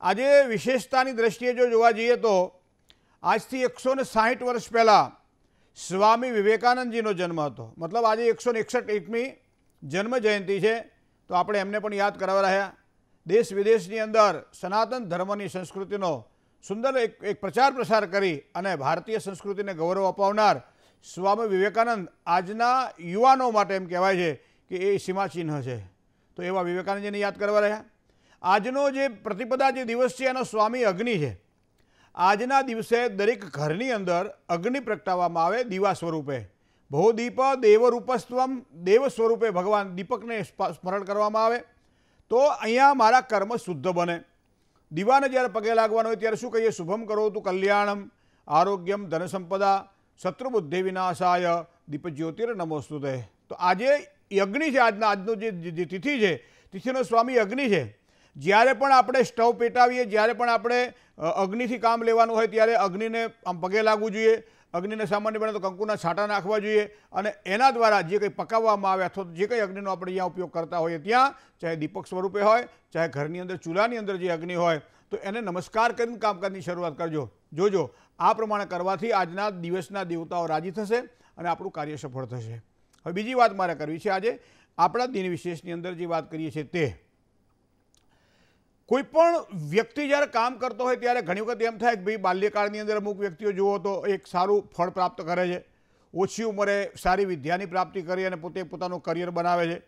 આજે વિશેષતાની દ્રષ્ટિએ જો જોવા જઈએ તો આજથી એકસો ને સાહીઠ વર્ષ પહેલાં સ્વામી વિવેકાનંદજીનો જન્મ હતો મતલબ આજે એકસો ને એકસઠ એકમી જન્મ જયંતિ છે તો આપણે એમને પણ યાદ કરવા રહ્યા દેશ વિદેશની અંદર સનાતન ધર્મની સંસ્કૃતિનો સુંદર એક એક પ્રચાર પ્રસાર કરી અને ભારતીય સંસ્કૃતિને ગૌરવ અપાવનાર સ્વામી વિવેકાનંદ આજના યુવાનો માટે એમ કહેવાય છે કે એ સીમાચિહ્ન છે તો એવા વિવેકાનંદજીને યાદ કરવા રહ્યા આજનો જે પ્રતિપદા જે દિવસ છે એનો સ્વામી અગ્નિ છે આજના દિવસે દરેક ઘરની અંદર અગ્નિ પ્રગટાવવામાં આવે દીવા સ્વરૂપે ભો દીપ દેવરૂપસ્ત્વમ દેવ સ્વરૂપે ભગવાન દીપકને સ્મરણ કરવામાં આવે તો અહીંયા મારા કર્મ શુદ્ધ બને દીવાને જ્યારે પગે લાગવાનો હોય ત્યારે શું કહીએ શુભમ કરો તું કલ્યાણમ આરોગ્યમ ધનસંપદા શત્રુબુદ્ધિ વિનાશાય દીપ દીપજ્યોતિર નમોસ્તુતે તો આજે અગ્નિ છે આજના આજનો જે તિથિ છે તિથિનો સ્વામી અગ્નિ છે જ્યારે પણ આપણે સ્ટવ પેટાવીએ જ્યારે પણ આપણે અગ્નિથી કામ લેવાનું હોય ત્યારે અગ્નિને આમ પગે લાગવું જોઈએ અગ્નિને સામાન્યપણે તો કંકુના છાંટા નાખવા જોઈએ અને એના દ્વારા જે કંઈ પકાવવામાં આવે અથવા જે કંઈ અગ્નિનો આપણે અહીંયા ઉપયોગ કરતા હોઈએ ત્યાં ચાહે દીપક સ્વરૂપે હોય ચાહે ઘરની અંદર ચૂલાની અંદર જે અગ્નિ હોય તો એને નમસ્કાર કરીને કામકાજની શરૂઆત કરજો જોજો આ પ્રમાણે કરવાથી આજના દિવસના દેવતાઓ રાજી થશે અને આપણું કાર્ય સફળ થશે હવે બીજી વાત મારે કરવી છે આજે આપણા દિન વિશેષની અંદર જે વાત કરીએ છીએ તે કોઈ પણ વ્યક્તિ જ્યારે કામ કરતો હોય ત્યારે ઘણી વખત એમ થાય કે ભાઈ બાલ્યકાળની અંદર અમુક વ્યક્તિઓ જુઓ તો એક સારું ફળ પ્રાપ્ત કરે છે ઓછી ઉંમરે સારી વિદ્યાની પ્રાપ્તિ કરી અને પોતે પોતાનું કરિયર બનાવે છે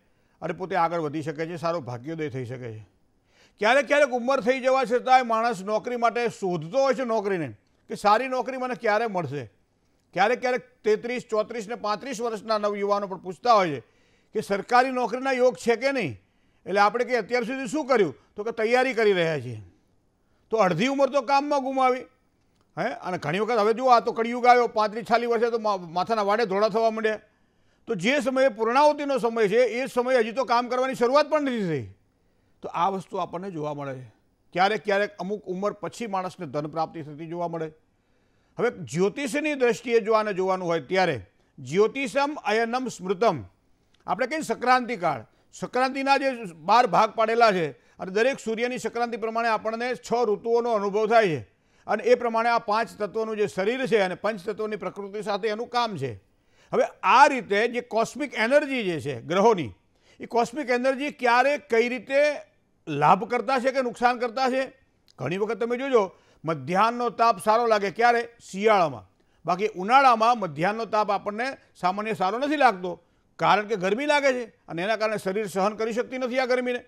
અને પોતે આગળ વધી શકે છે સારો ભાગ્યોદય થઈ શકે છે ક્યારેક ક્યારેક ઉંમર થઈ જવા છતાંય માણસ નોકરી માટે શોધતો હોય છે નોકરીને કે સારી નોકરી મને ક્યારે મળશે ક્યારેક ક્યારેક તેત્રીસ ચોત્રીસ ને પાંત્રીસ વર્ષના નવયુવાનો પણ પૂછતા હોય છે કે સરકારી નોકરીના યોગ છે કે નહીં એટલે આપણે કે અત્યાર સુધી શું કર્યું તો કે તૈયારી કરી રહ્યા છીએ તો અડધી ઉંમર તો કામમાં ગુમાવી હે અને ઘણી વખત હવે જુઓ આ તો કળિયુગ આવ્યો પાંત્રીસ છાલી વર્ષે તો માથાના વાડે ધોળા થવા માંડ્યા તો જે સમયે પૂર્ણાવતીનો સમય છે એ સમયે હજી તો કામ કરવાની શરૂઆત પણ નથી થઈ તો આ વસ્તુ આપણને જોવા મળે છે ક્યારેક ક્યારેક અમુક ઉંમર પછી માણસને ધન પ્રાપ્તિ થતી જોવા મળે હવે જ્યોતિષની દ્રષ્ટિએ જો આને જોવાનું હોય ત્યારે જ્યોતિષમ અયનમ સ્મૃતમ આપણે કહીએ સંક્રાંતિકાળ સંક્રાંતિના જે બાર ભાગ પાડેલા છે અને દરેક સૂર્યની સંક્રાંતિ પ્રમાણે આપણને છ ઋતુઓનો અનુભવ થાય છે અને એ પ્રમાણે આ પાંચ તત્વોનું જે શરીર છે અને પંચ તત્વોની પ્રકૃતિ સાથે એનું કામ છે હવે આ રીતે જે કોસ્મિક એનર્જી જે છે ગ્રહોની એ કોસ્મિક એનર્જી ક્યારે કઈ રીતે લાભ કરતા છે કે નુકસાન કરતા છે ઘણી વખત તમે જોજો મધ્યાહનનો તાપ સારો લાગે ક્યારે શિયાળામાં બાકી ઉનાળામાં મધ્યાહનનો તાપ આપણને સામાન્ય સારો નથી લાગતો કારણ કે ગરમી લાગે છે અને એના કારણે શરીર સહન કરી શકતી નથી આ ગરમીને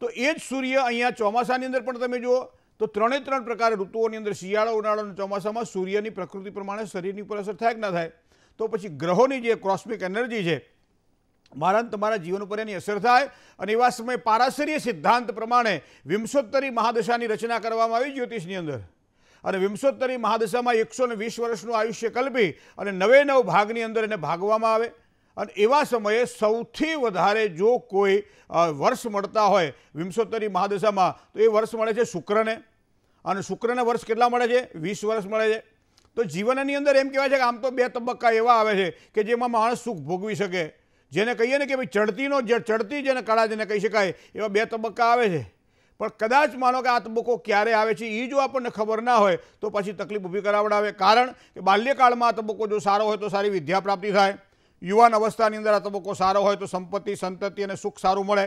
તો એ જ સૂર્ય અહીંયા ચોમાસાની અંદર પણ તમે જુઓ તો ત્રણે ત્રણ પ્રકારે ઋતુઓની અંદર શિયાળો ઉનાળો અને ચોમાસામાં સૂર્યની પ્રકૃતિ પ્રમાણે શરીરની ઉપર અસર થાય કે ના થાય તો પછી ગ્રહોની જે ક્રોસ્મિક એનર્જી છે મારા તમારા જીવન ઉપર એની અસર થાય અને એવા સમયે પારાસરીય સિદ્ધાંત પ્રમાણે વિંશોત્તરી મહાદશાની રચના કરવામાં આવી જ્યોતિષની અંદર અને વિંશોત્તરી મહાદશામાં એકસો વીસ વર્ષનું આયુષ્ય કલ્પી અને નવે નવ ભાગની અંદર એને ભાગવામાં આવે અને એવા સમયે સૌથી વધારે જો કોઈ વર્ષ મળતા હોય વિંશોત્તરી મહાદશામાં તો એ વર્ષ મળે છે શુક્રને અને શુક્રને વર્ષ કેટલા મળે છે વીસ વર્ષ મળે છે તો જીવનની અંદર એમ કહેવાય છે કે આમ તો બે તબક્કા એવા આવે છે કે જેમાં માણસ સુખ ભોગવી શકે જેને કહીએ ને કે ભાઈ ચડતીનો જે ચડતી જેને કળા જેને કહી શકાય એવા બે તબક્કા આવે છે પણ કદાચ માનો કે આ તબક્કો ક્યારે આવે છે એ જો આપણને ખબર ના હોય તો પછી તકલીફ ઊભી કરાવડાવે કારણ કે બાલ્યકાળમાં આ તબક્કો જો સારો હોય તો સારી વિદ્યા પ્રાપ્તિ થાય યુવાન અવસ્થાની અંદર આ તબક્કો સારો હોય તો સંપત્તિ સંતતિ અને સુખ સારું મળે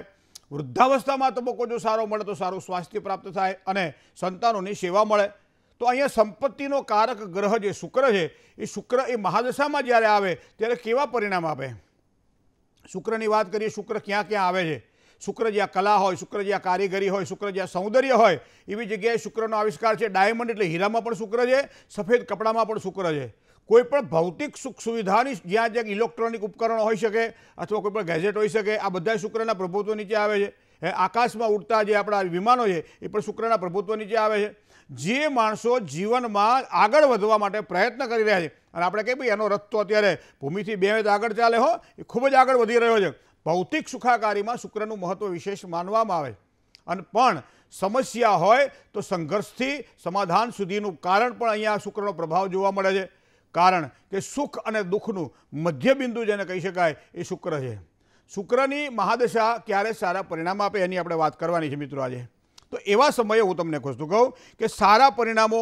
વૃદ્ધાવસ્થામાં તબક્કો જો સારો મળે તો સારું સ્વાસ્થ્ય પ્રાપ્ત થાય અને સંતાનોની સેવા મળે તો અહીંયા સંપત્તિનો કારક ગ્રહ જે શુક્ર છે એ શુક્ર એ મહાદશામાં જ્યારે આવે ત્યારે કેવા પરિણામ આપે શુક્રની વાત કરીએ શુક્ર ક્યાં ક્યાં આવે છે શુક્ર જ્યાં કલા હોય શુક્ર જ્યાં કારીગરી હોય શુક્ર જ્યાં સૌંદર્ય હોય એવી જગ્યાએ શુક્રનો આવિષ્કાર છે ડાયમંડ એટલે હીરામાં પણ શુક્ર છે સફેદ કપડામાં પણ શુક્ર છે કોઈપણ ભૌતિક સુખ સુવિધાની જ્યાં જ્યાં ઇલેક્ટ્રોનિક ઉપકરણો હોઈ શકે અથવા કોઈપણ ગેજેટ હોઈ શકે આ બધા શુક્રના પ્રભુત્વ નીચે આવે છે આકાશમાં ઉડતા જે આપણા વિમાનો છે એ પણ શુક્રના પ્રભુત્વ નીચે આવે છે જે માણસો જીવનમાં આગળ વધવા માટે પ્રયત્ન કરી રહ્યા છે અને આપણે કહીએ ભાઈ એનો રસ્તો અત્યારે ભૂમિથી બે વેદ આગળ ચાલે હો એ ખૂબ જ આગળ વધી રહ્યો છે ભૌતિક સુખાકારીમાં શુક્રનું મહત્ત્વ વિશેષ માનવામાં આવે અને પણ સમસ્યા હોય તો સંઘર્ષથી સમાધાન સુધીનું કારણ પણ અહીંયા શુક્રનો પ્રભાવ જોવા મળે છે કારણ કે સુખ અને દુઃખનું મધ્યબિંદુ જેને કહી શકાય એ શુક્ર છે શુક્રની મહાદશા ક્યારે સારા પરિણામ આપે એની આપણે વાત કરવાની છે મિત્રો આજે તો એવા સમયે હું તમને ખુશતું કહું કે સારા પરિણામો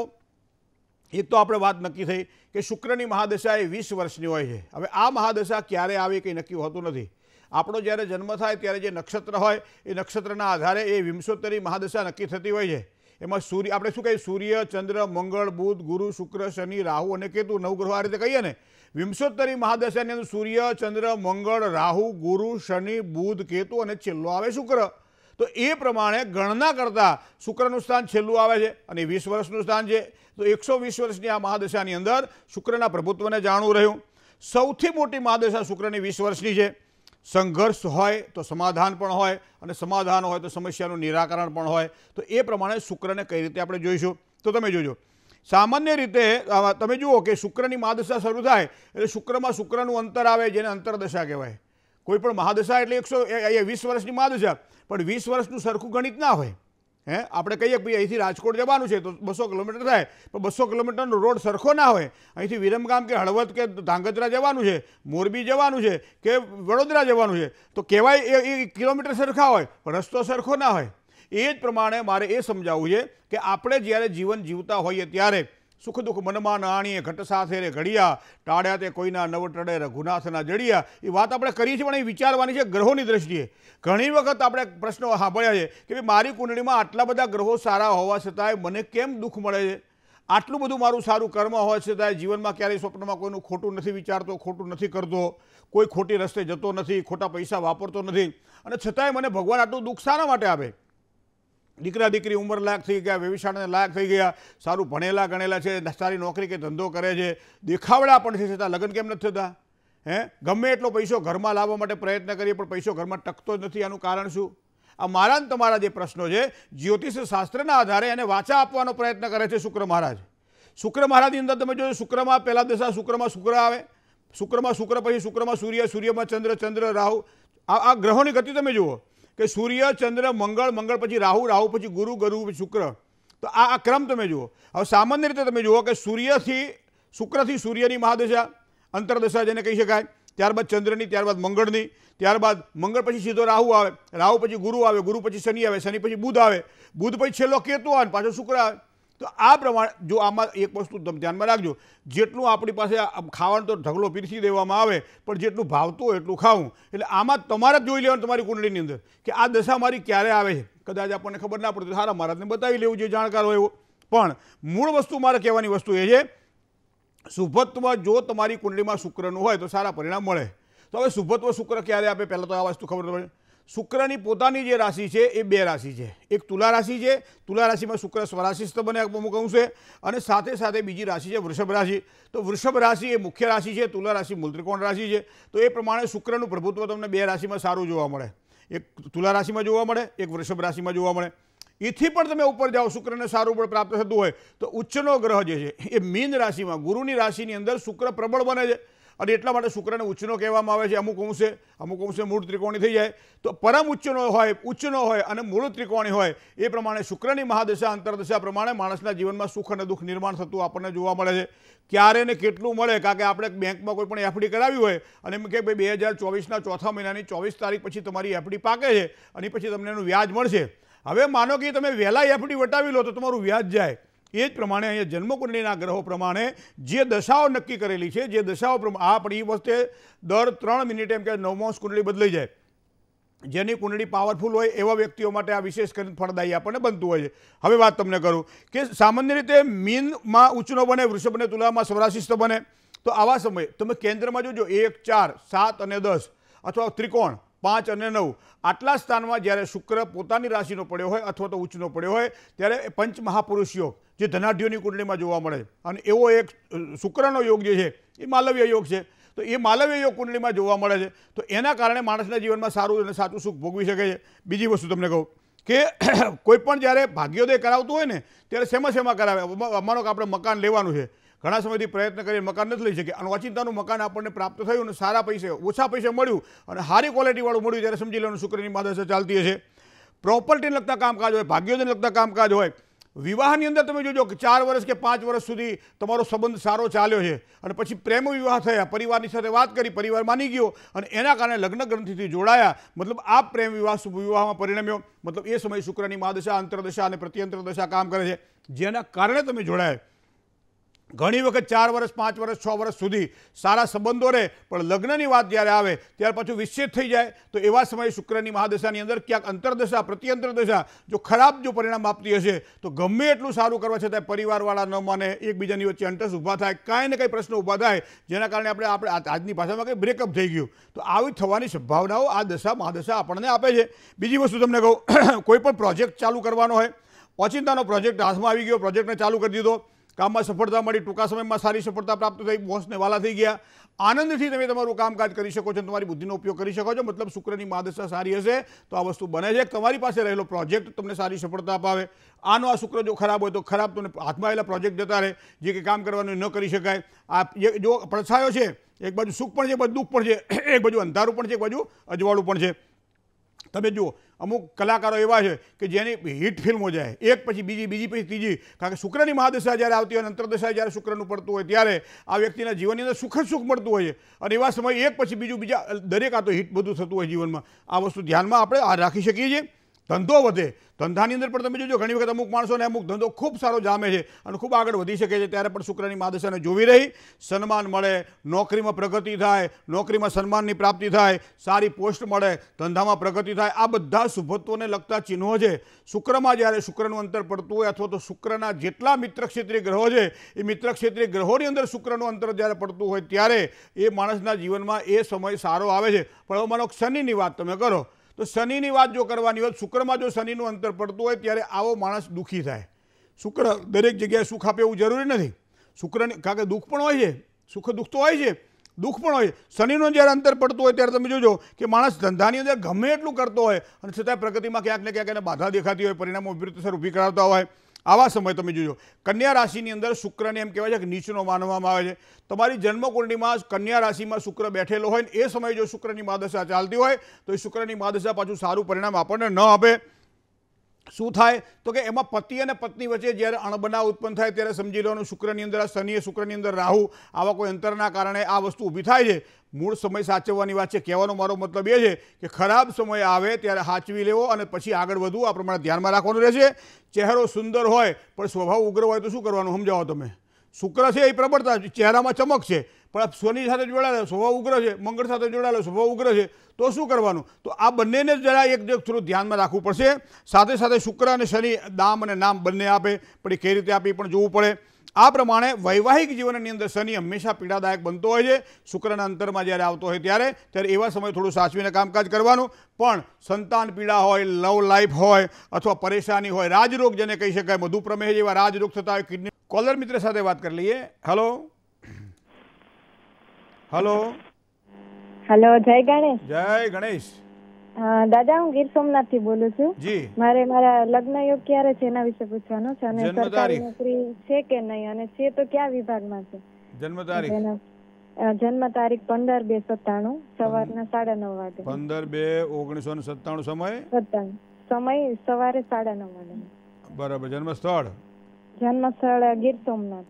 એક તો આપણે વાત નક્કી થઈ કે શુક્રની મહાદશા એ વીસ વર્ષની હોય છે હવે આ મહાદશા ક્યારે આવે કંઈ નક્કી હોતું નથી આપણો જ્યારે જન્મ થાય ત્યારે જે નક્ષત્ર હોય એ નક્ષત્રના આધારે એ વિંશોત્તરી મહાદશા નક્કી થતી હોય છે એમાં સૂર્ય આપણે શું કહીએ સૂર્ય ચંદ્ર મંગળ બુધ ગુરુ શુક્ર શનિ રાહુ અને કેતુ નવગ્રહ આ રીતે કહીએ ને વિંશોત્તરી મહાદશાની અંદર સૂર્ય ચંદ્ર મંગળ રાહુ ગુરુ શનિ બુધ કેતુ અને છેલ્લો આવે શુક્ર તો એ પ્રમાણે ગણના કરતાં શુક્રનું સ્થાન છેલ્લું આવે છે અને વીસ વર્ષનું સ્થાન છે તો એકસો વીસ વર્ષની આ મહાદશાની અંદર શુક્રના પ્રભુત્વને જાણવું રહ્યું સૌથી મોટી મહાદશા શુક્રની વીસ વર્ષની છે સંઘર્ષ હોય તો સમાધાન પણ હોય અને સમાધાન હોય તો સમસ્યાનું નિરાકરણ પણ હોય તો એ પ્રમાણે શુક્રને કઈ રીતે આપણે જોઈશું તો તમે જોજો સામાન્ય રીતે તમે જુઓ કે શુક્રની મહાદશા શરૂ થાય એટલે શુક્રમાં શુક્રનું અંતર આવે જેને અંતરદશા કહેવાય કોઈ પણ મહાદશા એટલે એકસો વીસ વર્ષની મહાદશા પણ વીસ વર્ષનું સરખું ગણિત ના હોય હે આપણે કહીએ કે ભાઈ અહીંથી રાજકોટ જવાનું છે તો બસો કિલોમીટર થાય પણ બસો કિલોમીટરનો રોડ સરખો ના હોય અહીંથી વિરમગામ કે હળવદ કે ધાંગધ્રા જવાનું છે મોરબી જવાનું છે કે વડોદરા જવાનું છે તો કહેવાય એ કિલોમીટર સરખા હોય પણ રસ્તો સરખો ના હોય એ જ પ્રમાણે મારે એ સમજાવવું છે કે આપણે જ્યારે જીવન જીવતા હોઈએ ત્યારે સુખ દુઃખ મનમાં નાણીએ ઘટ સાથે રે ઘડિયા ટાળ્યા તે કોઈના નવ રઘુનાથના જડિયા એ વાત આપણે કરીએ છીએ પણ એ વિચારવાની છે ગ્રહોની દ્રષ્ટિએ ઘણી વખત આપણે પ્રશ્નો સાંભળ્યા છે કે ભાઈ મારી કુંડળીમાં આટલા બધા ગ્રહો સારા હોવા છતાંય મને કેમ દુઃખ મળે છે આટલું બધું મારું સારું કર્મ હોય છતાંય જીવનમાં ક્યારેય સ્વપ્નમાં કોઈનું ખોટું નથી વિચારતો ખોટું નથી કરતો કોઈ ખોટી રસ્તે જતો નથી ખોટા પૈસા વાપરતો નથી અને છતાંય મને ભગવાન આટલું દુઃખ શાના માટે આપે દીકરા દીકરી ઉંમર લાખ થઈ ગયા વ્યવસાયને લાખ થઈ ગયા સારું ભણેલા ગણેલા છે સારી નોકરી કે ધંધો કરે છે દેખાવડા પણ છે છતાં લગ્ન કેમ નથી થતા હે ગમે એટલો પૈસો ઘરમાં લાવવા માટે પ્રયત્ન કરીએ પણ પૈસો ઘરમાં ટકતો જ નથી આનું કારણ શું આ મારા તમારા જે પ્રશ્નો છે જ્યોતિષ શાસ્ત્રના આધારે એને વાચા આપવાનો પ્રયત્ન કરે છે શુક્ર મહારાજ શુક્ર મહારાજની અંદર તમે જોજો શુક્રમાં પહેલા દશા શુક્રમાં શુક્ર આવે શુક્રમાં શુક્ર પછી શુક્રમાં સૂર્ય સૂર્યમાં ચંદ્ર ચંદ્ર રાહુ આ ગ્રહોની ગતિ તમે જુઓ કે સૂર્ય ચંદ્ર મંગળ મંગળ પછી રાહુ રાહુ પછી ગુરુ ગુરુ શુક્ર તો આ ક્રમ તમે જુઓ હવે સામાન્ય રીતે તમે જુઓ કે સૂર્યથી શુક્રથી સૂર્યની મહાદશા અંતરદશા જેને કહી શકાય ત્યારબાદ ચંદ્રની ત્યારબાદ મંગળની ત્યારબાદ મંગળ પછી સીધો રાહુ આવે રાહુ પછી ગુરુ આવે ગુરુ પછી શનિ આવે શનિ પછી બુધ આવે બુધ પછી છેલ્લો કેતુ આવે પાછો શુક્ર આવે તો આ પ્રમાણે જો આમાં એક વસ્તુ તમે ધ્યાનમાં રાખજો જેટલું આપણી પાસે ખાવાનું તો ઢગલો પીરસી દેવામાં આવે પણ જેટલું ભાવતું હોય એટલું ખાવું એટલે આમાં તમારે જ જોઈ લેવાનું તમારી કુંડળીની અંદર કે આ દશા મારી ક્યારે આવે છે કદાચ આપણને ખબર ના પડતી સારા મહારાજને બતાવી લેવું જે જાણકાર હોય એવો પણ મૂળ વસ્તુ મારે કહેવાની વસ્તુ એ છે શુભત્વ જો તમારી કુંડળીમાં શુક્રનું હોય તો સારા પરિણામ મળે તો હવે શુભત્વ શુક્ર ક્યારે આપે પહેલાં તો આ વસ્તુ ખબર પડે શુક્રની પોતાની જે રાશિ છે એ બે રાશિ છે એક તુલા રાશિ છે તુલા રાશિમાં શુક્ર સ્વરાશિસ્થ બને અમુક અંશે અને સાથે સાથે બીજી રાશિ છે વૃષભ રાશિ તો વૃષભ રાશિ એ મુખ્ય રાશિ છે તુલા રાશિ મૂલત્રિકોણ રાશિ છે તો એ પ્રમાણે શુક્રનું પ્રભુત્વ તમને બે રાશિમાં સારું જોવા મળે એક તુલા રાશિમાં જોવા મળે એક વૃષભ રાશિમાં જોવા મળે એથી પણ તમે ઉપર જાઓ શુક્રને સારું બળ પ્રાપ્ત થતું હોય તો ઉચ્ચનો ગ્રહ જે છે એ મીન રાશિમાં ગુરુની રાશિની અંદર શુક્ર પ્રબળ બને છે અને એટલા માટે શુક્રને ઉચ્ચનો કહેવામાં આવે છે અમુક અંશે અમુક અંશે મૂળ ત્રિકોણી થઈ જાય તો પરમ ઉચ્ચનો હોય ઉચ્ચનો હોય અને મૂળ ત્રિકોણી હોય એ પ્રમાણે શુક્રની મહાદશા અંતરદશા પ્રમાણે માણસના જીવનમાં સુખ અને દુઃખ નિર્માણ થતું આપણને જોવા મળે છે ક્યારે ને કેટલું મળે કારણ કે આપણે બેંકમાં કોઈ પણ એફડી કરાવી હોય અને એમ કે ભાઈ બે હજાર ચોવીસના ચોથા મહિનાની ચોવીસ તારીખ પછી તમારી એફડી પાકે છે અને પછી તમને એનું વ્યાજ મળશે હવે માનો કે તમે વહેલા એફડી વટાવી લો તો તમારું વ્યાજ જાય એ જ પ્રમાણે અહીંયા જન્મકુંડળીના ગ્રહો પ્રમાણે જે દશાઓ નક્કી કરેલી છે જે દશાઓ આ પણ એ વખતે દર ત્રણ મિનિટે એમ કે નવમાંશ કુંડળી બદલાઈ જાય જેની કુંડળી પાવરફુલ હોય એવા વ્યક્તિઓ માટે આ વિશેષ કરીને ફળદાયી આપણને બનતું હોય છે હવે વાત તમને કરું કે સામાન્ય રીતે મીનમાં ઊંચનો બને વૃષભને તુલામાં સ્વરાશિષ્ઠ બને તો આવા સમયે તમે કેન્દ્રમાં જોજો એક ચાર સાત અને દસ અથવા ત્રિકોણ પાંચ અને નવ આટલા સ્થાનમાં જ્યારે શુક્ર પોતાની રાશિનો પડ્યો હોય અથવા તો ઉચ્ચનો પડ્યો હોય ત્યારે પંચ મહાપુરુષ યોગ જે ધનાઢ્યોની કુંડળીમાં જોવા મળે અને એવો એક શુક્રનો યોગ જે છે એ માલવ્ય યોગ છે તો એ માલવ્ય યોગ કુંડળીમાં જોવા મળે છે તો એના કારણે માણસના જીવનમાં સારું અને સાચું સુખ ભોગવી શકે છે બીજી વસ્તુ તમને કહું કે કોઈપણ પણ જ્યારે ભાગ્યોદય કરાવતું હોય ને ત્યારે શેમાં શેમાં કરાવે અમારો કે આપણે મકાન લેવાનું છે ઘણા સમયથી પ્રયત્ન કરીને મકાન નથી લઈ શકે અને અચિંતાનું મકાન આપણને પ્રાપ્ત થયું અને સારા પૈસે ઓછા પૈસે મળ્યું અને સારી ક્વોલિટીવાળું મળ્યું ત્યારે સમજી લેવાનું શુક્રની માદશા ચાલતી હશે પ્રોપર્ટીને લગતા કામકાજ હોય ભાગ્યોજને લગતા કામકાજ હોય વિવાહની અંદર તમે જોજો કે ચાર વર્ષ કે પાંચ વર્ષ સુધી તમારો સંબંધ સારો ચાલ્યો છે અને પછી પ્રેમ વિવાહ થયા પરિવારની સાથે વાત કરી પરિવાર માની ગયો અને એના કારણે લગ્ન ગ્રંથિથી જોડાયા મતલબ આ પ્રેમ વિવાહ વિવાહમાં પરિણમ્યો મતલબ એ સમયે શુક્રની મહાદશા અંતરદશા અને પ્રત્યંતર દશા કામ કરે છે જેના કારણે તમે જોડાયા ઘણી વખત ચાર વર્ષ પાંચ વર્ષ છ વર્ષ સુધી સારા સંબંધો રહે પણ લગ્નની વાત જ્યારે આવે ત્યાર પાછું વિચ્છેદ થઈ જાય તો એવા સમયે શુક્રની મહાદશાની અંદર ક્યાંક અંતરદશા પ્રત્યંતરદશા જો ખરાબ જો પરિણામ આપતી હશે તો ગમે એટલું સારું કરવા છતાં પરિવારવાળા ન માને એકબીજાની વચ્ચે અંટસ ઊભા થાય કાંઈ ને કાંઈ પ્રશ્નો ઊભા થાય જેના કારણે આપણે આપણે આજની ભાષામાં કંઈ બ્રેકઅપ થઈ ગયું તો આવી થવાની સંભાવનાઓ આ દશા મહાદશા આપણને આપે છે બીજી વસ્તુ તમને કહું કોઈ પણ પ્રોજેક્ટ ચાલુ કરવાનો હોય ઓચિંતાનો પ્રોજેક્ટ હાથમાં આવી ગયો પ્રોજેક્ટને ચાલુ કરી દીધો કામમાં સફળતા મળી ટૂંકા સમયમાં સારી સફળતા પ્રાપ્ત થઈ બોસને વાલા થઈ ગયા આનંદથી તમે તમારું કામકાજ કરી શકો છો તમારી બુદ્ધિનો ઉપયોગ કરી શકો છો મતલબ શુક્રની મહાદશા સારી હશે તો આ વસ્તુ બને છે તમારી પાસે રહેલો પ્રોજેક્ટ તમને સારી સફળતા અપાવે આનો આ શુક્ર જો ખરાબ હોય તો ખરાબ તમને હાથમાં આવેલા પ્રોજેક્ટ જતા રહે જે કે કામ કરવાનું ન કરી શકાય આ જો પડછાયો છે એક બાજુ સુખ પણ છે દુઃખ પણ છે એક બાજુ અંધારું પણ છે એક બાજુ અજવાળું પણ છે તમે જુઓ અમુક કલાકારો એવા છે કે જેની હિટ ફિલ્મો જાય એક પછી બીજી બીજી પછી ત્રીજી કારણ કે શુક્રની મહાદશા જ્યારે આવતી હોય અને અંતરદશા જ્યારે શુક્રનું પડતું હોય ત્યારે આ વ્યક્તિના જીવનની અંદર સુખ જ સુખ મળતું હોય છે અને એવા સમયે એક પછી બીજું બીજા દરેક આ તો હિટ બધું થતું હોય જીવનમાં આ વસ્તુ ધ્યાનમાં આપણે આ રાખી શકીએ છીએ ધંધો વધે ધંધાની અંદર પણ તમે જોજો ઘણી વખત અમુક માણસોને અમુક ધંધો ખૂબ સારો જામે છે અને ખૂબ આગળ વધી શકે છે ત્યારે પણ શુક્રની માદશાને જોવી રહી સન્માન મળે નોકરીમાં પ્રગતિ થાય નોકરીમાં સન્માનની પ્રાપ્તિ થાય સારી પોસ્ટ મળે ધંધામાં પ્રગતિ થાય આ બધા શુભત્વને લગતા ચિહ્નો છે શુક્રમાં જ્યારે શુક્રનું અંતર પડતું હોય અથવા તો શુક્રના જેટલા મિત્રક્ષેત્રીય ગ્રહો છે એ મિત્રક્ષેત્રીય ગ્રહોની અંદર શુક્રનું અંતર જ્યારે પડતું હોય ત્યારે એ માણસના જીવનમાં એ સમય સારો આવે છે પણ માનો શનિની વાત તમે કરો તો શનિની વાત જો કરવાની હોય શુક્રમાં જો શનિનું અંતર પડતું હોય ત્યારે આવો માણસ દુઃખી થાય શુક્ર દરેક જગ્યાએ સુખ આપે એવું જરૂરી નથી શુક્રને કારણ કે દુઃખ પણ હોય છે સુખ દુઃખ તો હોય છે દુઃખ પણ હોય શનિનું જ્યારે અંતર પડતું હોય ત્યારે તમે જોજો કે માણસ ધંધાની અંદર ગમે એટલું કરતો હોય અને છતાંય પ્રગતિમાં ક્યાંક ને ક્યાંક એને બાધા દેખાતી હોય પરિણામો વિરુદ્ધ સર ઊભી કરાવતા હોય આવા સમય તમે જોજો કન્યા રાશિની અંદર શુક્રને એમ કહેવાય છે કે નીચનો માનવામાં આવે છે તમારી જન્મકુંડળીમાં કન્યા રાશિમાં શુક્ર બેઠેલો હોય ને એ સમયે જો શુક્રની માદશા ચાલતી હોય તો એ શુક્રની માદશા પાછું સારું પરિણામ આપણને ન આપે શું થાય તો કે એમાં પતિ અને પત્ની વચ્ચે જ્યારે અણબના ઉત્પન્ન થાય ત્યારે સમજી લેવાનું શુક્રની અંદર શનિએ શુક્રની અંદર રાહુ આવા કોઈ અંતરના કારણે આ વસ્તુ ઊભી થાય છે મૂળ સમય સાચવવાની વાત છે કહેવાનો મારો મતલબ એ છે કે ખરાબ સમય આવે ત્યારે સાચવી લેવો અને પછી આગળ વધવું આ પ્રમાણે ધ્યાનમાં રાખવાનું રહેશે ચહેરો સુંદર હોય પણ સ્વભાવ ઉગ્ર હોય તો શું કરવાનું સમજાવો તમે શુક્ર છે એ પ્રબળતા ચહેરામાં ચમક છે પણ શનિ સાથે જોડાયેલો સ્વભાવ ઉગ્ર છે મંગળ સાથે જોડાયેલો સ્વભાવ ઉગ્ર છે તો શું કરવાનું તો આ બંનેને જરા એક જે થોડું ધ્યાનમાં રાખવું પડશે સાથે સાથે શુક્ર અને શનિ દામ અને નામ બંને આપે પણ એ કઈ રીતે આપે પણ જોવું પડે આ પ્રમાણે વૈવાહિક જીવનની અંદર શનિ હંમેશા પીડાદાયક બનતો હોય છે શુક્રના અંતરમાં જ્યારે આવતો હોય ત્યારે ત્યારે એવા સમયે થોડું સાચવીને કામકાજ કરવાનું પણ સંતાન પીડા હોય લવ લાઈફ હોય અથવા પરેશાની હોય રાજરોગ જેને કહી શકાય મધુપ્રમેહ જેવા રાજરોગ થતા હોય કિડની કોલર મિત્ર સાથે વાત કરી લઈએ હલો હલો હલો જય ગણેશ જય ગણેશ દાદા હું ગીર સોમનાથ થી બોલું છું મારે મારા લગ્ન યોગ ક્યારે છે એના વિશે પૂછવાનો છે અને સરકારી નોકરી છે કે નહીં અને છે તો કયા વિભાગમાં છે જન્મ તારીખ જન્મ તારીખ પંદર બે સત્તાણું સવારના સાડા નવ વાગે પંદર બે ઓગણીસો સત્તાણું સમય સત્તાણું સમય સવારે સાડા નવ વાગે બરાબર જન્મ સ્થળ જન્મ સ્થળ ગીર સોમનાથ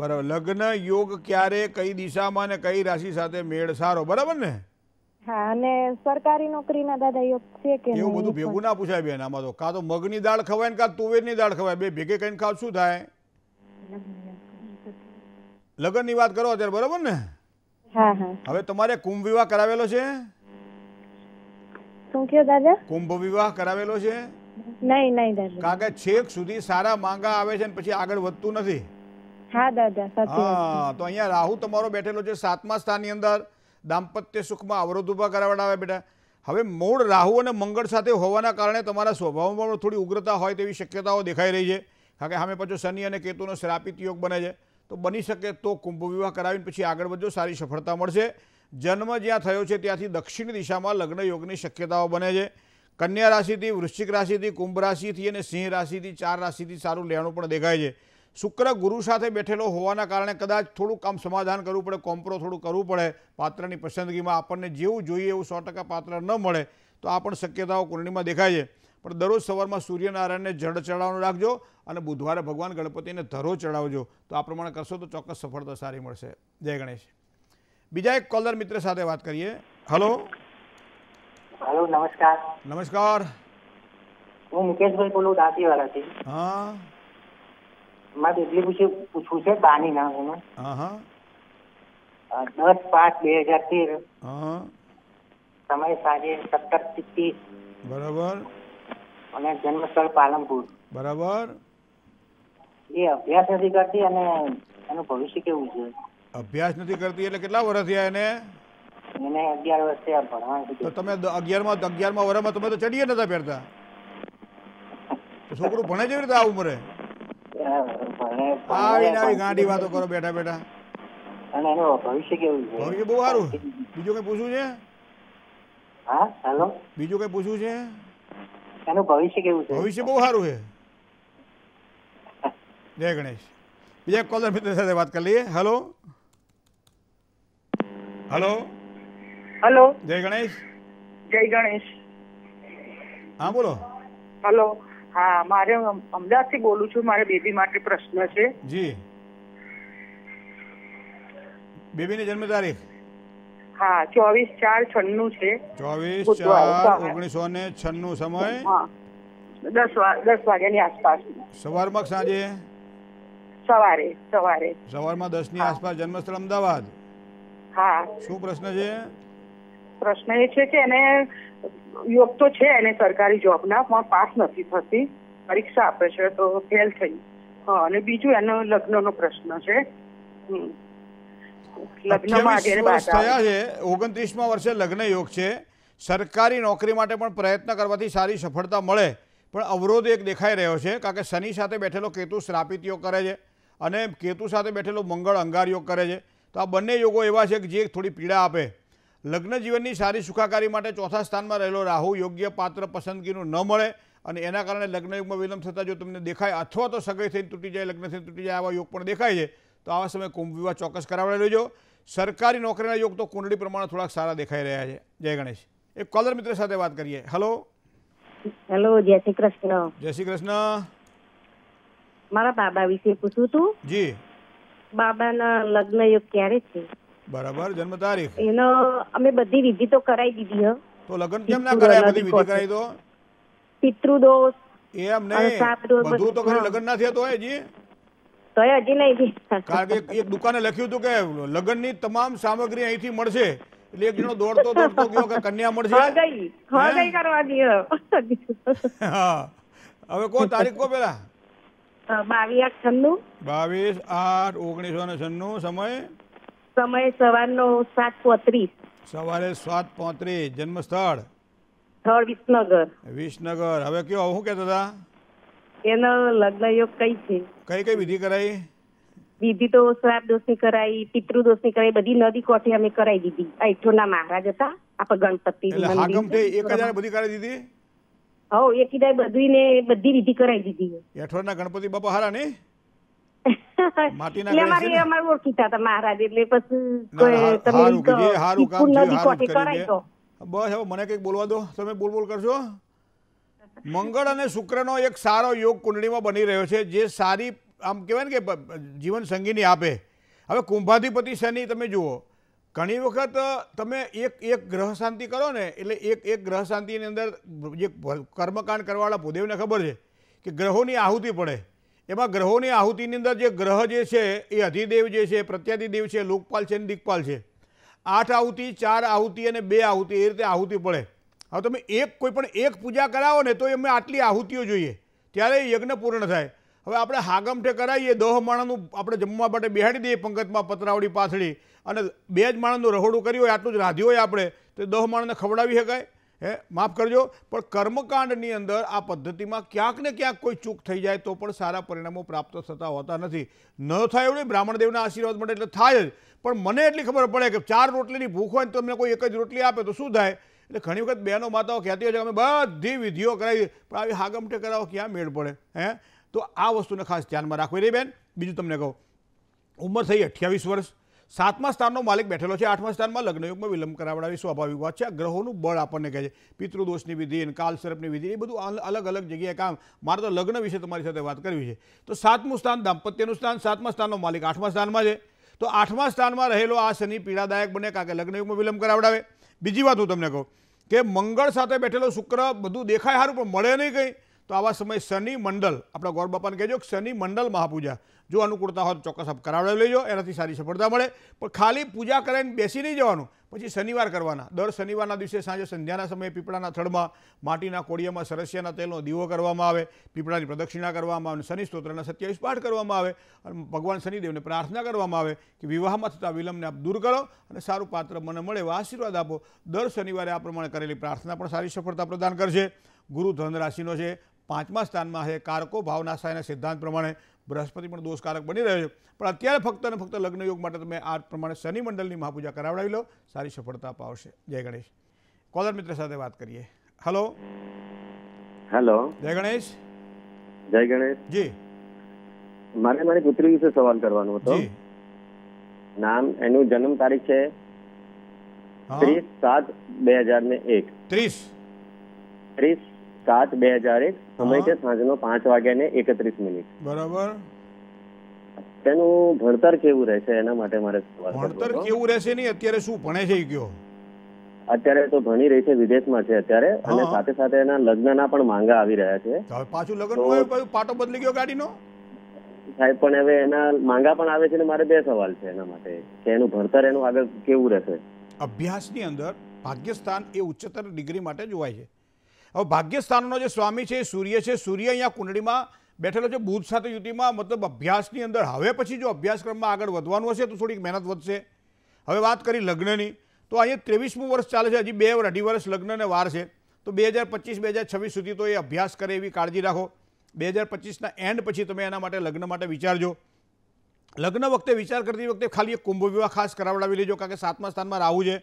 બરાબર લગ્ન યોગ ક્યારે કઈ દિશામાં ને કઈ રાશિ સાથે મેળ સારો બરાબર ને મગની દાળ ખવાય ને કાં તુવેરની દાળ ખવાય બે ભેગે કઈને ખાવ શું થાય લગ્નની વાત કરો અત્યારે બરાબર ને હવે તમારે કુંભ વિવાહ કરાવેલો છે કુંભ વિવાહ કરાવેલો છે નહીં નહીં દાદા કારણ કે છેક સુધી સારા માંગા આવે છે ને પછી આગળ વધતું નથી હા દાદા હા તો અહીંયા રાહુ તમારો બેઠેલો છે સાતમા સ્થાનની અંદર દાંપત્ય સુખમાં અવરોધ ઉભા કરાવડાવે બેટા હવે મૂળ રાહુ અને મંગળ સાથે હોવાના કારણે તમારા સ્વભાવમાં થોડી ઉગ્રતા હોય તેવી શક્યતાઓ દેખાઈ રહી છે કારણ કે સામે પાછો શનિ અને કેતુનો શ્રાપિત યોગ બને છે તો બની શકે તો કુંભ વિવાહ કરાવીને પછી આગળ વધજો સારી સફળતા મળશે જન્મ જ્યાં થયો છે ત્યાંથી દક્ષિણ દિશામાં લગ્ન યોગની શક્યતાઓ બને છે કન્યા રાશિથી વૃશ્ચિક રાશિથી કુંભ રાશિથી અને સિંહ રાશિથી ચાર રાશિથી સારું લેણું પણ દેખાય છે શુક્ર ગુરુ સાથે બેઠેલો હોવાના કારણે કદાચ થોડું કામ સમાધાન કરવું પડે કોમ્પ્રો થોડું કરવું પડે પાત્રની પસંદગીમાં આપણને જેવું જોઈએ એવું સો પાત્ર ન મળે તો આ પણ શક્યતાઓ કુંડળીમાં દેખાય છે પણ દરરોજ સવારમાં સૂર્યનારાયણને જળ ચડાવવાનું રાખજો અને બુધવારે ભગવાન ગણપતિને ધરો ચડાવજો તો આ પ્રમાણે કરશો તો ચોક્કસ સફળતા સારી મળશે જય ગણેશ બીજા એક કોલર મિત્ર સાથે વાત કરીએ હલો હેલો નમસ્કાર નમસ્કાર હું મુકેશભાઈ બોલું દાંતીવાડાથી હા મારે એટલી પૂછ્યું પૂછવું છે બાની નામ એમાં દસ પાંચ બે હજાર તેર સમય સાંજે સત્તર ત્રીસ બરાબર અને જન્મ સ્થળ પાલનપુર બરાબર એ અભ્યાસ નથી કરતી અને એનું ભવિષ્ય કેવું છે અભ્યાસ નથી કરતી એટલે કેટલા વર્ષ થયા એને છોકરું ભણે કેવી રીતે આ ઉંમરે ગાંડી વાતો કરો બેઠા બેઠા ભવિષ્ય બહુ સારું બીજું કઈ પૂછવું છે બીજું કઈ પૂછવું છે ભવિષ્ય કેવું બહુ સારું છે જય ગણેશ બીજા કોલર મિત્ર સાથે વાત કરી લઈએ હેલો હેલો હેલો જય ગણેશ જય ગણેશ હા બોલો હેલો હા મારે અમદાવાદથી બોલું છું મારે બેબી માટે પ્રશ્ન છે જી બેબીની જન્મ તારીખ હા ચોવીસ ચાર છન્નું છે ચોવીસ ચાર ઓગણીસો ને છન્નું સમય દસ દસ વાગ્યાની આસપાસ સવારમાં સાંજે સવારે સવારે સવારમાં દસ ની આસપાસ જન્મસ્થળ અમદાવાદ હા શું પ્રશ્ન છે પ્રશ્ન એ છે કે એને યોગ તો છે એને સરકારી જોબના પણ પાસ નથી થતી પરીક્ષા આપે છે તો ફેલ થઈ હા અને બીજું એનો લગ્નનો પ્રશ્ન છે ઓગણત્રીસમાં વર્ષે લગ્ન યોગ છે સરકારી નોકરી માટે પણ પ્રયત્ન કરવાથી સારી સફળતા મળે પણ અવરોધ એક દેખાઈ રહ્યો છે કારણ કે શનિ સાથે બેઠેલો કેતુ શ્રાપિત યોગ કરે છે અને કેતુ સાથે બેઠેલો મંગળ અંગાર યોગ કરે છે તો આ બંને યોગો એવા છે કે જે થોડી પીડા આપે લગ્ન જીવનની સારી સુખાકારી માટે ચોથા સ્થાનમાં રહેલો રાહુ યોગ્ય પાત્ર પસંદગીનું ન મળે અને એના કારણે લગ્નયુગમાં વિલંબ થતાં જો તમને દેખાય અથવા તો સગાઈ થઈને તૂટી જાય લગ્ન થઈને તૂટી જાય આવા યોગ પણ દેખાય છે તો આવા સમયે કુંભ વિવાહ ચોક્કસ કરાવડાવી લેજો સરકારી નોકરીના યોગ તો કુંડળી પ્રમાણે થોડાક સારા દેખાઈ રહ્યા છે જય ગણેશ એક કોલર મિત્ર સાથે વાત કરીએ હલો હેલો જય શ્રી કૃષ્ણ જય શ્રી કૃષ્ણ મારા બાબા વિશે પૂછું તું જી બાબાના લગ્ન યોગ ક્યારે છે બરાબર જન્મ તારીખ એનો અમે બધી વિધિ તો કરાવી દીધી હ તો લગ્ન કેમ ના કરાય બધી વિધિ કરાવી તો પિતૃદોષ એ અમને બધું તો કરી લગ્ન ના થયા તો હજી તો હજી નહીં કારણ કે એક દુકાને લખ્યું હતું કે લગ્નની તમામ સામગ્રી અહીંથી મળશે એટલે એક જણો દોડતો દોડતો ગયો કે કન્યા મળશે હા ગઈ હા ગઈ કરવાની હા હવે કો તારીખ કો પેલા બાવીસ આઠ છન્નું બાવીસ આઠ ઓગણીસો ને છન્નું સમય સમય સવારનો સાત પોત્રીસ સવારે સાત પોત્રીસ જન્મ સ્થળ સ્થળ વિસનગર વિસનગર હવે કયો શું કહેતા હતા એનો લગ્ન યોગ કઈ છે કઈ કઈ વિધિ કરાઈ વિધિ તો શ્રાપ દોષની કરાઈ પિતૃ દોષની કરાઈ બધી નદી કોઠે અમે કરાઈ દીધી ના મહારાજ હતા આપણે ગણપતિ એક હજાર બધી કરાવી દીધી હો એક હજાર બધી ને બધી વિધિ કરાઈ દીધી એઠોના ગણપતિ બાપા હારા ને મંગળ અને શુક્ર નો એક સારો યોગ કુંડળીમાં બની રહ્યો છે જે સારી આમ કેવાય ને કે જીવન સંગીની આપે હવે કુંભાધિપતિ શનિ તમે જુઓ ઘણી વખત તમે એક એક ગ્રહ શાંતિ કરો ને એટલે એક એક ગ્રહ શાંતિની અંદર જે કર્મકાંડ કરવાવાળા ભૂદેવને ખબર છે કે ગ્રહોની આહુતિ પડે એમાં ગ્રહોની આહુતિની અંદર જે ગ્રહ જે છે એ અધિદેવ જે છે પ્રત્યાધિદેવ છે લોકપાલ છે અને દિગપાલ છે આઠ આહુતિ ચાર આહુતિ અને બે આહુતિ એ રીતે આહુતિ પડે હવે તમે એક કોઈ પણ એક પૂજા કરાવો ને તો એમને આટલી આહુતિઓ જોઈએ ત્યારે યજ્ઞ પૂર્ણ થાય હવે આપણે હાગમઠે કરાવીએ દહ માણાનું આપણે જમવા માટે બેહાડી દઈએ પંકતમાં પતરાવડી પાથડી અને બે જ માણાનું રહોડું કર્યું હોય આટલું જ રાધ્યું હોય આપણે તો દહ માણને ખવડાવી શકાય હે માફ કરજો પણ કર્મકાંડની અંદર આ પદ્ધતિમાં ક્યાંક ને ક્યાંક કોઈ ચૂક થઈ જાય તો પણ સારા પરિણામો પ્રાપ્ત થતા હોતા નથી ન થાય એવું નહીં બ્રાહ્મણદેવના આશીર્વાદ માટે એટલે થાય જ પણ મને એટલી ખબર પડે કે ચાર રોટલીની ભૂખ હોય ને તો અમને કોઈ એક જ રોટલી આપે તો શું થાય એટલે ઘણી વખત બહેનો માતાઓ કહેતી હોય છે અમે બધી વિધિઓ કરાવી પણ આવી હાગમઠે કરાવો ક્યાં મેળ પડે હે તો આ વસ્તુને ખાસ ધ્યાનમાં રાખવી રહી બેન બીજું તમને કહું ઉંમર થઈ અઠ્યાવીસ વર્ષ સાતમા સ્થાનનો માલિક બેઠેલો છે આઠમા સ્થાનમાં લગ્નયુગમાં વિલંબ કરાવડાવી સ્વાભાવિક વાત છે આ ગ્રહોનું બળ આપણને કહે છે પિતૃદોષની વિધિ કાલ સર્પની વિધિ એ બધું અલગ અલગ જગ્યાએ કામ મારે તો લગ્ન વિશે તમારી સાથે વાત કરવી છે તો સાતમું સ્થાન દાંપત્યનું સ્થાન સાતમા સ્થાનનો માલિક આઠમા સ્થાનમાં છે તો આઠમા સ્થાનમાં રહેલો આ શનિ પીડાદાયક બને કાં કે લગ્નયુગમાં વિલંબ કરાવડાવે બીજી વાત હું તમને કહું કે મંગળ સાથે બેઠેલો શુક્ર બધું દેખાય સારું પણ મળે નહીં કંઈ તો આવા સમયે શનિ મંડળ આપણા ગોરબાપાને કહેજો કે શનિ મંડળ મહાપૂજા જો અનુકૂર્તા હોય ચોક્કસ અપ કરાવ લઈજો એનાથી સારી સફળતા મળે પણ ખાલી પૂજા કરીને બેસી ન જવાનું પછી શનિવાર કરવાના દર શનિવારના દિવસે સાંજે સંધ્યાના સમયે પીપળાના થડમાં માટીના કોડિયામાં સરસિયાના તેલનો દીવો કરવામાં આવે પીપળાની પ્રદક્ષિણા કરવામાં અને શનિ સ્તોત્રના 27 પાઠ કરવામાં આવે અને ભગવાન શનિદેવને પ્રાર્થના કરવામાં આવે કે વિવાહમાં થતા વિલમને દૂર કરો અને સારું પાત્ર મને મળે વાશીરવાદ આપો દર શનિવારે આ પ્રમાણે કરેલી પ્રાર્થના પણ સારી સફળતા પ્રદાન કરશે ગુરુ ધન રાશિનો છે પાંચમાં સ્થાનમાં છે કારકો ભાવનાસાયના સિદ્ધાંત પ્રમાણે બૃહસ્પતિ પણ દોષકારક બની રહ્યો છે પણ અત્યારે ફક્ત અને ફક્ત લગ્ન યોગ માટે તમે આ પ્રમાણે શનિ મંડળની મહાપૂજા કરાવડાવી લો સારી સફળતા પાવશે જય ગણેશ કોલર મિત્ર સાથે વાત કરીએ હલો હેલો જય ગણેશ જય ગણેશ જી મારે મારી પુત્રી વિશે સવાલ કરવાનો હતો નામ એનું જન્મ તારીખ છે ત્રીસ સાત બે હજાર ને એક ત્રીસ ત્રીસ સાત બે હજાર એક સમય છે સાંજનો પાંચ વાગ્યા ને એકત્રીસ મિનિટ બરાબર તેનું ભણતર કેવું રહેશે એના માટે મારે ભણતર કેવું રહેશે નહીં અત્યારે શું ભણે છે ગયો અત્યારે તો ભણી રહી છે વિદેશમાં છે અત્યારે અને સાથે સાથે એના લગ્નના પણ માંગા આવી રહ્યા છે પાછું લગ્ન પાટો બદલી ગયો ગાડીનો સાહેબ પણ હવે એના માંગા પણ આવે છે ને મારે બે સવાલ છે એના માટે કે એનું ભણતર એનું આગળ કેવું રહેશે અભ્યાસની અંદર ભાગ્યસ્થાન એ ઉચ્ચતર ડિગ્રી માટે જોવાય છે હવે ભાગ્યસ્થાનનો જે સ્વામી છે સૂર્ય છે સૂર્ય અહીંયા કુંડળીમાં બેઠેલો છે બુધ સાથે યુતિમાં મતલબ અભ્યાસની અંદર હવે પછી જો અભ્યાસક્રમમાં આગળ વધવાનું હશે તો થોડીક મહેનત વધશે હવે વાત કરી લગ્નની તો અહીંયા ત્રેવીસમું વર્ષ ચાલે છે હજી બે અઢી વર્ષ લગ્નને વાર છે તો બે હજાર પચીસ બે હજાર છવ્વીસ સુધી તો એ અભ્યાસ કરે એવી કાળજી રાખો બે હજાર પચીસના એન્ડ પછી તમે એના માટે લગ્ન માટે વિચારજો લગ્ન વખતે વિચાર કરતી વખતે ખાલી એક કુંભ વિવાહ ખાસ કરાવડાવી લેજો કારણ કે સાતમા સ્થાનમાં રાહુ છે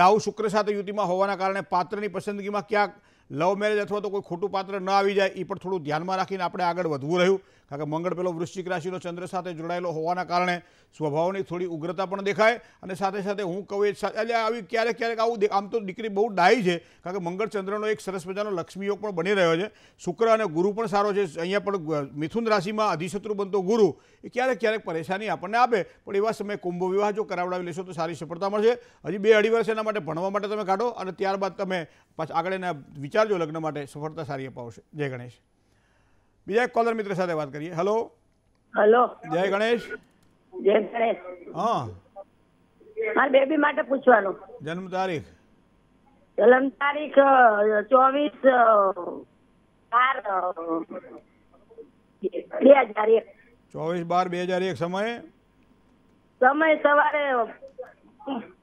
રાહુ શુક્ર સાથે યુતિમાં હોવાના કારણે પાત્રની પસંદગીમાં ક્યાંક લવ મેરેજ અથવા તો કોઈ ખોટું પાત્ર ન આવી જાય એ પણ થોડું ધ્યાનમાં રાખીને આપણે આગળ વધવું રહ્યું કારણ કે મંગળ પેલો વૃશ્ચિક રાશિનો ચંદ્ર સાથે જોડાયેલો હોવાના કારણે સ્વભાવની થોડી ઉગ્રતા પણ દેખાય અને સાથે સાથે હું કહું એ એટલે આવી ક્યારેક ક્યારેક આવું આમ તો દીકરી બહુ ડાય છે કારણ કે મંગળ ચંદ્રનો એક સરસ મજાનો લક્ષ્મી પણ બની રહ્યો છે શુક્ર અને ગુરુ પણ સારો છે અહીંયા પણ મિથુન રાશિમાં અધિશત્રુ બનતો ગુરુ એ ક્યારેક ક્યારેક પરેશાની આપણને આપે પણ એવા સમયે કુંભ વિવાહ જો કરાવડાવી લેશો તો સારી સફળતા મળશે હજી બે અઢી વર્ષ એના માટે ભણવા માટે તમે કાઢો અને ત્યારબાદ તમે પાછા આગળ એના વિચાર વિચારજો લગ્ન માટે સફળતા સારી અપાવશે જય ગણેશ બીજા એક કોલર મિત્ર સાથે વાત કરીએ હેલો હેલો જય ગણેશ જય ગણેશ હા મારા બેબી માટે પૂછવાનું જન્મ તારીખ જન્મ તારીખ ચોવીસ બાર બે હજાર એક ચોવીસ બાર બે હજાર એક સમય સમય સવારે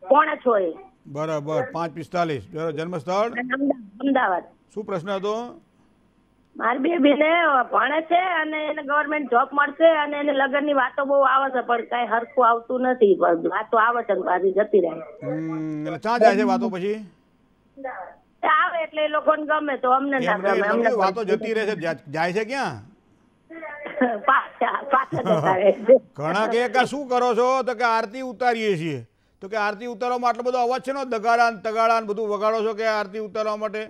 પોણા છ એ બરાબર પાંચ પિસ્તાલીસ જન્મસ્થળ અમદાવાદ શું પ્રશ્ન હતો મારી બે બેને ભણે છે અને એને ગવર્મેન્ટ જોબ મળશે અને એને લગ્નની વાતો બહુ આવે છે પણ કઈ હરખું આવતું નથી વાતો આવે છે પાછી જતી રહે એટલે ચા જાય છે વાતો પછી આવે એટલે એ લોકોને ગમે તો અમને ના ગમે અમને વાતો જતી રહે છે જાય છે ક્યાં પાછા પાછા જતા રહે ઘણા કે શું કરો છો તો કે આરતી ઉતારીએ છીએ તો કે આરતી ઉતારવામાં આટલો બધો અવાજ છે ને દગાડા તગાડા બધું વગાડો છો કે આરતી ઉતારવા માટે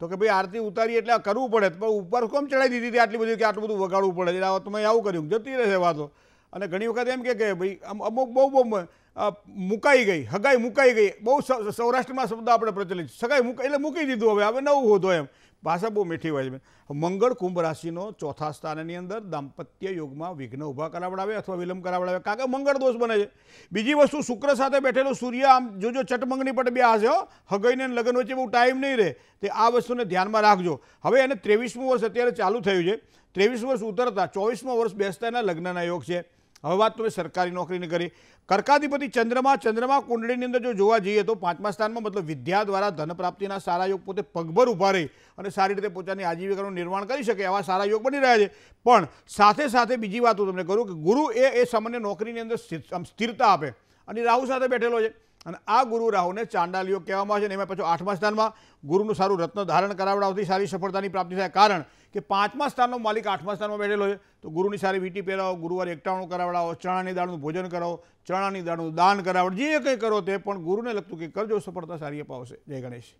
તો કે ભાઈ આરતી ઉતારી એટલે કરવું પડે પણ ઉપર કોમ ચડાવી દીધી હતી આટલી બધી કે આટલું બધું વગાડવું પડે એટલે તમે આવું કર્યું જતી રહેશે વાતો અને ઘણી વખત એમ કે ભાઈ અમુક બહુ બહુ મુકાઈ ગઈ હગાઈ મુકાઈ ગઈ બહુ સૌરાષ્ટ્રમાં શબ્દ આપણે પ્રચલિત સગાઈ મુકાઈ એટલે મૂકી દીધું હવે હવે નવું હોતો એમ ભાષા બહુ મીઠી હોય છે મંગળ કુંભ રાશિનો ચોથા સ્થાનની અંદર દાંપત્ય યોગમાં વિઘ્ન ઊભા કરાવડાવે અથવા વિલંબ કરાવડાવે કારણ કે મંગળ દોષ બને છે બીજી વસ્તુ શુક્ર સાથે બેઠેલો સૂર્ય આમ જોજો ચટમંગની પટ બે હશે હગઈને લગ્ન વચ્ચે બહુ ટાઈમ નહીં રહે તે આ વસ્તુને ધ્યાનમાં રાખજો હવે એને ત્રેવીસમું વર્ષ અત્યારે ચાલુ થયું છે ત્રેવીસ વર્ષ ઉતરતા ચોવીસમું વર્ષ બેસતા એના લગ્નના યોગ છે હવે વાત તમે સરકારી નોકરીની કરી કર્કાધિપતિ ચંદ્રમા ચંદ્રમા કુંડળીની અંદર જો જોવા જઈએ તો પાંચમા સ્થાનમાં મતલબ વિદ્યા દ્વારા ધન પ્રાપ્તિના સારા યોગ પોતે પગભર ઊભા રહી અને સારી રીતે પોતાની આજીવિકાનું નિર્માણ કરી શકે આવા સારા યોગ બની રહ્યા છે પણ સાથે સાથે બીજી વાત હું તમને કરું કે ગુરુ એ એ સામાન્ય નોકરીની અંદર સ્થિરતા આપે અને રાહુ સાથે બેઠેલો છે અને આ ગુરુ રાહુને ચાંડાલીઓ કહેવામાં આવે છે અને એમાં પાછું આઠમા સ્થાનમાં ગુરુનું સારું રત્ન ધારણ કરાવડાવતી સારી સફળતાની પ્રાપ્તિ થાય કારણ કે પાંચમા સ્થાનનો માલિક આઠમા સ્થાનમાં બેઠેલો છે તો ગુરુની સારી વીટી પહેરાવો ગુરુવારે એકટાણું કરાવડાવો ચણાની દાળનું ભોજન કરાવો ચણાની દાળનું દાન કરાવો જે કંઈ કરો તે પણ ગુરુને લગતું કે કરજો સફળતા સારી અપાવશે જય ગણેશ